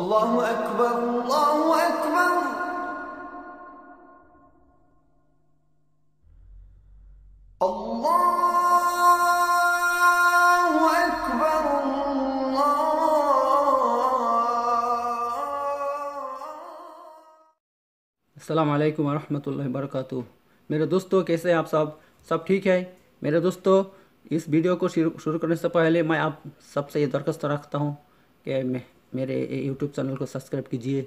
الله أكبر الله أكبر الله أكبر الله मेरे दोस्तों कैसे हैं आप सब सब ठीक है मेरे दोस्तों इस वीडियो को शुरू करने से पहले मैं आप सबसे ये दरखस्त रखता हूँ कि मैं मेरे यूट्यूब चैनल को सब्सक्राइब कीजिए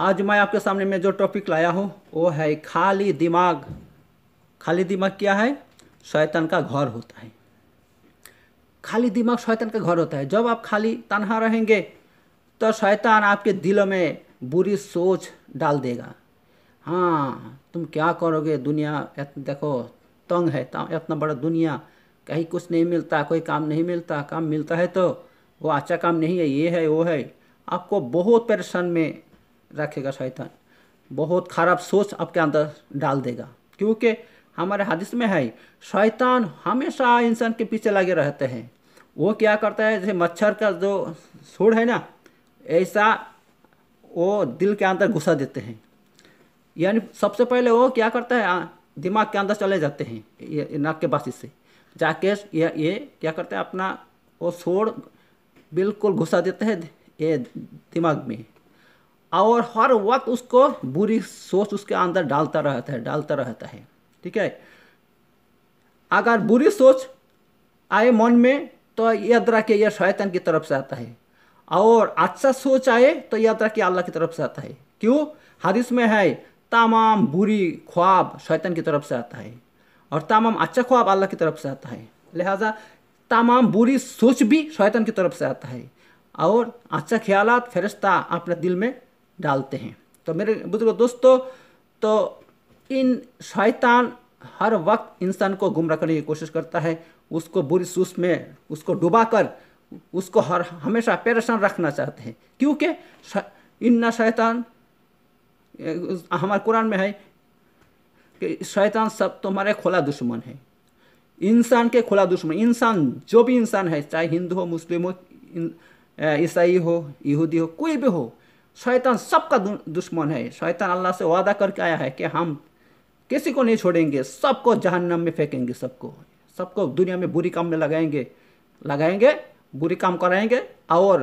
आज मैं आपके सामने में जो टॉपिक लाया हूँ वो है खाली दिमाग खाली दिमाग क्या है शैतान का घर होता है खाली दिमाग शैतान का घर होता है जब आप खाली तनहा रहेंगे तो शैतान आपके दिल में बुरी सोच डाल देगा हाँ तुम क्या करोगे दुनिया देखो तंग है इतना बड़ा दुनिया कहीं कुछ नहीं मिलता कोई काम नहीं मिलता काम मिलता है तो वो अच्छा काम नहीं है ये है वो है आपको बहुत परेशान में रखेगा शैतान बहुत खराब सोच आपके अंदर डाल देगा क्योंकि हमारे हादिस में है शैतान हमेशा इंसान के पीछे लगे रहते हैं वो क्या करता है जैसे मच्छर का जो सूढ़ है ना ऐसा वो दिल के अंदर घुसा देते हैं यानी सबसे पहले वो क्या करता है दिमाग के अंदर चले जाते हैं ये नाक के बासी से जाके ये, ये क्या करते हैं अपना वो सोड़ बिल्कुल घुसा देता है ये दिमाग में और हर वक्त उसको बुरी सोच उसके अंदर डालता रहता है डालता रहता है ठीक है अगर बुरी सोच आए मन में तो याद के यह शैतान की तरफ से आता है और अच्छा सोच आए तो याद के अल्लाह की तरफ से आता है क्यों हदीस में है तमाम बुरी ख्वाब शैतान की तरफ से आता है और तमाम अच्छा ख्वाब अल्लाह की तरफ से आता है लिहाजा तमाम बुरी सोच भी शैतान की तरफ से आता है और अच्छा ख्याल फरिश्ता अपने दिल में डालते हैं तो मेरे बुजुर्ग दोस्तों तो इन शैतान हर वक्त इंसान को गुमराह करने की कोशिश करता है उसको बुरी सोच में उसको डुबा कर उसको हर हमेशा परेशान रखना चाहते हैं क्योंकि इन्ना शैतान हमारे कुरान में है कि शैतान सब तुम्हारे खुला दुश्मन है इंसान के खुला दुश्मन इंसान जो भी इंसान है चाहे हिंदू हो मुस्लिम हो ईसाई हो यहूदी हो कोई भी हो शैतान सबका दुश्मन है शैतान अल्लाह से वादा करके आया है कि हम किसी को नहीं छोड़ेंगे सबको जहन्नम में फेंकेंगे सबको सबको दुनिया में बुरी काम में लगाएंगे लगाएंगे बुरी काम कराएंगे और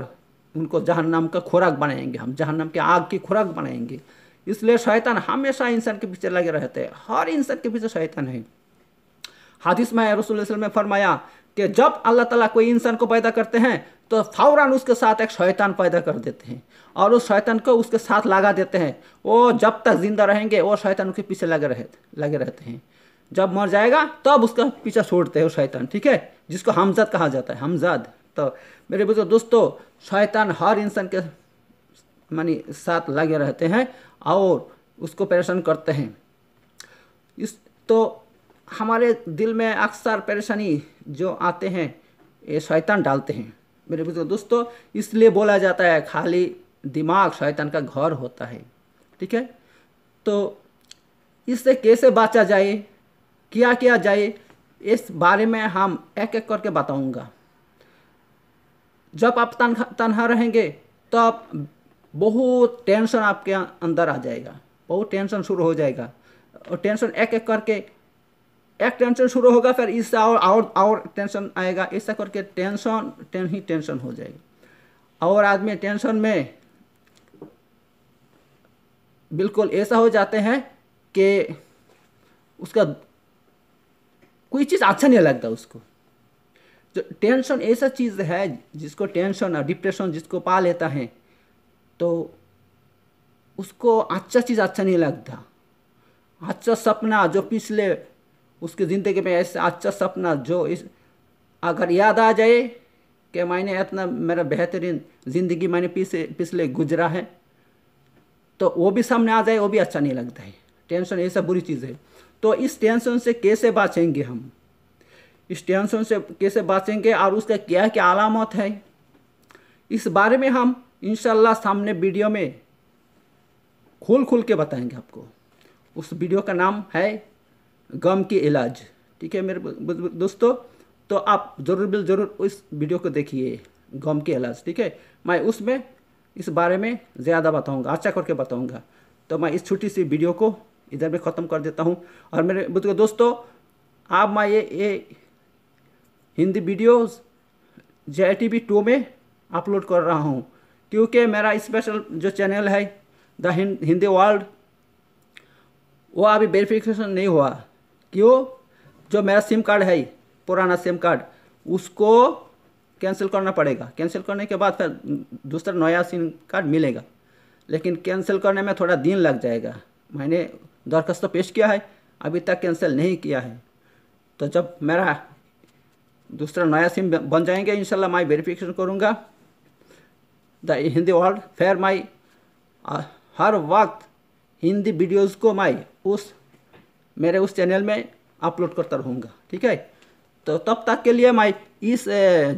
उनको जहन्नम का खुराक बनाएंगे हम जहन्नम के आग की खुराक बनाएंगे इसलिए शैतान हमेशा इंसान के पीछे लगे रहते हैं हर इंसान के पीछे शैतान है हदीस में रसूल में फरमाया कि जब अल्लाह ताला कोई इंसान को पैदा करते हैं तो फौरन उसके साथ एक शैतान पैदा कर देते हैं और उस शैतान को उसके साथ लगा देते हैं वो जब तक ज़िंदा रहेंगे वो शैतान उनके पीछे लगे रहे लगे रहते हैं जब मर जाएगा तब तो उसका पीछा छोड़ते हैं वो शैतान ठीक है जिसको हमजद कहा जाता है हमजद तो मेरे बुजुर्ग दोस्तों शैतान हर इंसान के मानी साथ लगे रहते हैं और उसको परेशान करते हैं इस तो हमारे दिल में अक्सर परेशानी जो आते हैं ये शैतान डालते हैं मेरे बुजुर्ग दोस्तों इसलिए बोला जाता है खाली दिमाग शैतान का घर होता है ठीक है तो इससे कैसे बचा जाए क्या किया जाए इस बारे में हम एक एक करके बताऊंगा जब आप तनहा तनहा रहेंगे तो आप बहुत टेंशन आपके अंदर आ जाएगा बहुत टेंशन शुरू हो जाएगा और टेंशन एक एक करके एक टेंशन शुरू होगा फिर इससे और और और टेंशन आएगा ऐसा करके टेंशन टेन ही टेंशन हो जाएगी और आदमी टेंशन में बिल्कुल ऐसा हो जाते हैं कि उसका कोई चीज़ अच्छा नहीं लगता उसको जो टेंशन ऐसा चीज़ है जिसको टेंशन और डिप्रेशन जिसको पा लेता है तो उसको अच्छा चीज़ अच्छा नहीं लगता अच्छा सपना जो पिछले उसकी ज़िंदगी में ऐसा अच्छा सपना जो इस अगर याद आ जाए कि मैंने इतना मेरा बेहतरीन ज़िंदगी मैंने पीछे पिछले गुजरा है तो वो भी सामने आ जाए वो भी अच्छा नहीं लगता है टेंशन ऐसा बुरी चीज़ है तो इस टेंशन से कैसे बाँचेंगे हम इस टेंशन से कैसे बाँचेंगे और उसका क्या क्या अलामत है इस बारे में हम इनशाला सामने वीडियो में खुल खुल के बताएंगे आपको उस वीडियो का नाम है गम की इलाज ठीक है मेरे दोस्तों तो आप ज़रूर बिल ज़रूर इस वीडियो को देखिए गम के इलाज ठीक है मैं उसमें इस बारे में ज़्यादा बताऊँगा अच्छा करके बताऊँगा तो मैं इस छोटी सी वीडियो को इधर में ख़त्म कर देता हूँ और मेरे बुजुर्ग दोस्तों आप मैं ये ये Hindi videos J T V two में अपलोड कर रहा हूँ क्योंकि मेरा स्पेशल जो चैनल है द हिंदी वर्ल्ड वो अभी वेरिफिकेशन नहीं हुआ क्यों जो मेरा सिम कार्ड है पुराना सिम कार्ड उसको कैंसिल करना पड़ेगा कैंसिल करने के बाद फिर दूसरा नया सिम कार्ड मिलेगा लेकिन कैंसिल करने में थोड़ा दिन लग जाएगा मैंने दरख्वास्त तो पेश किया है अभी तक कैंसिल नहीं किया है तो जब मेरा दूसरा नया सिम बन जाएंगे इंशाल्लाह मैं वेरिफिकेशन करूँगा the Hindi world fair my हर वक्त हिंदी वीडियोज़ को माई उस मेरे उस चैनल में अपलोड करता रहूँगा ठीक है तो तब तक के लिए मैं इस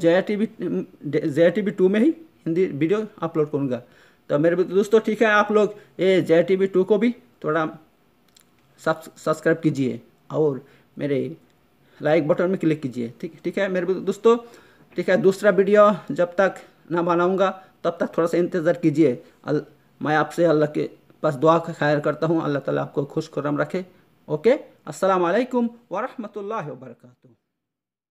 जे टी वी जया टी वी टू में ही हिंदी वीडियो अपलोड करूँगा तो मेरे दोस्तों ठीक है आप लोग ये जे टी वी टू को भी थोड़ा सब्सक्राइब कीजिए और मेरे लाइक बटन में क्लिक कीजिए ठीक ठीक है मेरे दोस्तों ठीक है दूसरा वीडियो जब तक ना बनाऊँगा तब तक थोड़ा सा इंतज़ार कीजिए मैं आपसे अल्लाह के पास दुआ का ख्याल करता हूँ अल्लाह ताला आपको खुश खुरम रखे اوكي السلام عليكم ورحمه الله وبركاته